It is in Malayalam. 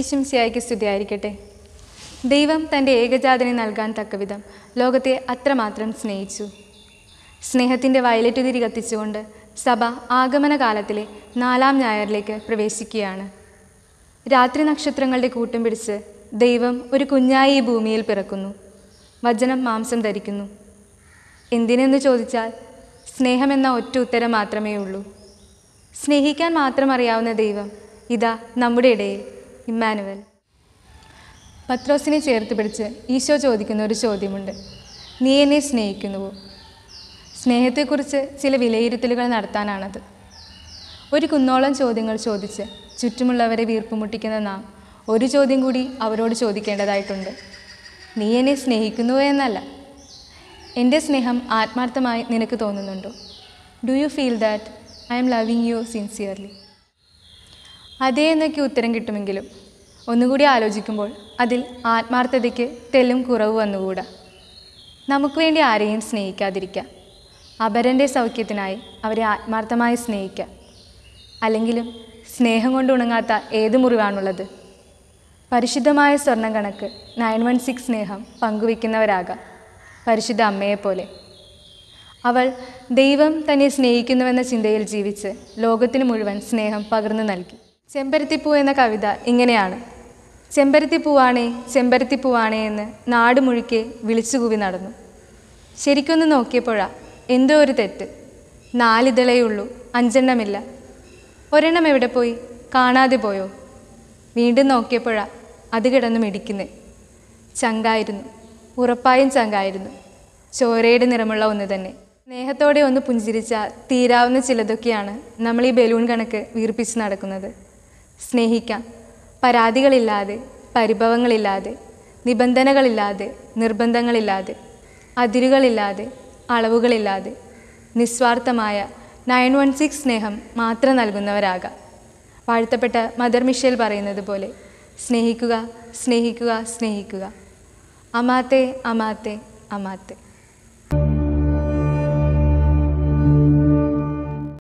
ഈശംസിയായിക്ക് സ്തുതിയായിരിക്കട്ടെ ദൈവം തൻ്റെ ഏകജാതനെ നൽകാൻ വിധം ലോകത്തെ അത്രമാത്രം സ്നേഹിച്ചു സ്നേഹത്തിൻ്റെ വയലറ്റ് തിരി കത്തിച്ചുകൊണ്ട് സഭ ആഗമന കാലത്തിലെ നാലാം ഞായറിലേക്ക് പ്രവേശിക്കുകയാണ് രാത്രി നക്ഷത്രങ്ങളുടെ കൂട്ടം പിടിച്ച് ദൈവം ഒരു കുഞ്ഞായി ഈ ഭൂമിയിൽ പിറക്കുന്നു വചനം മാംസം ധരിക്കുന്നു എന്തിനെന്ന് ചോദിച്ചാൽ സ്നേഹമെന്ന ഒറ്റ ഉത്തരം മാത്രമേ ഉള്ളൂ സ്നേഹിക്കാൻ മാത്രം അറിയാവുന്ന ദൈവം ഇതാ നമ്മുടെ ഇടയിൽ ഇമ്മാനുവൽ പത്രോസിനെ ചേർത്ത് പിടിച്ച് ഈശോ ചോദിക്കുന്ന ഒരു ചോദ്യമുണ്ട് നീ എന്നെ സ്നേഹിക്കുന്നുവോ സ്നേഹത്തെക്കുറിച്ച് ചില വിലയിരുത്തലുകൾ നടത്താനാണത് ഒരു കുന്നോളം ചോദ്യങ്ങൾ ചോദിച്ച് ചുറ്റുമുള്ളവരെ വീർപ്പുമുട്ടിക്കുന്ന നാം ഒരു ചോദ്യം കൂടി അവരോട് ചോദിക്കേണ്ടതായിട്ടുണ്ട് നീ എന്നെ സ്നേഹിക്കുന്നുവോ എന്നല്ല എൻ്റെ സ്നേഹം ആത്മാർത്ഥമായി നിനക്ക് തോന്നുന്നുണ്ടോ do you feel that I am loving you sincerely അതേ എന്നൊക്കെ ഉത്തരം കിട്ടുമെങ്കിലും ഒന്നുകൂടി ആലോചിക്കുമ്പോൾ അതിൽ ആത്മാർത്ഥതയ്ക്ക് തെല്ലും കുറവ് വന്നുകൂടാ നമുക്ക് വേണ്ടി ആരെയും സ്നേഹിക്കാതിരിക്കാം അപരൻ്റെ സൗഖ്യത്തിനായി അവരെ ആത്മാർത്ഥമായി സ്നേഹിക്കാം അല്ലെങ്കിലും സ്നേഹം കൊണ്ട് ഉണങ്ങാത്ത ഏത് മുറിവാണുള്ളത് പരിശുദ്ധമായ സ്വർണം കണക്ക് നയൻ വൺ സിക്സ് സ്നേഹം പങ്കുവെക്കുന്നവരാകാം പരിശുദ്ധ അമ്മയെപ്പോലെ അവൾ ദൈവം തന്നെ സ്നേഹിക്കുന്നുവെന്ന ചിന്തയിൽ ജീവിച്ച് ലോകത്തിന് മുഴുവൻ സ്നേഹം പകർന്നു നൽകി ചെമ്പരത്തിപ്പൂ എന്ന കവിത ഇങ്ങനെയാണ് ചെമ്പരത്തി പൂവാണേ എന്ന് മുഴുക്കെ വിളിച്ചുകൂവി നടന്നു ശരിക്കൊന്ന് നോക്കിയപ്പോഴാ എന്തോ ഒരു തെറ്റ് നാലിതളേ അഞ്ചെണ്ണമില്ല ഒരെണ്ണം എവിടെ പോയി കാണാതെ പോയോ വീണ്ടും നോക്കിയപ്പോഴാ അത് കിടന്നു മിടിക്കുന്നേ ചങ്കായിരുന്നു ഉറപ്പായും ചങ്കായിരുന്നു ചോരയുടെ നിറമുള്ള ഒന്ന് തന്നെ സ്നേഹത്തോടെ ഒന്ന് പുഞ്ചിരിച്ച തീരാവുന്ന ചിലതൊക്കെയാണ് നമ്മൾ ഈ ബലൂൺ കണക്ക് വീർപ്പിച്ച് നടക്കുന്നത് സ്നേഹിക്കാം പരാതികളില്ലാതെ പരിഭവങ്ങളില്ലാതെ നിബന്ധനകളില്ലാതെ നിർബന്ധങ്ങളില്ലാതെ അതിരുകളില്ലാതെ അളവുകളില്ലാതെ നിസ്വാർത്ഥമായ നയൻ വൺ സിക്സ് സ്നേഹം മാത്രം നൽകുന്നവരാകാം വാഴ്ത്തപ്പെട്ട മദർ മിഷേൽ പറയുന്നത് പോലെ സ്നേഹിക്കുക സ്നേഹിക്കുക സ്നേഹിക്കുക അമാത്തെ അമാത്തെ അമാത്തെ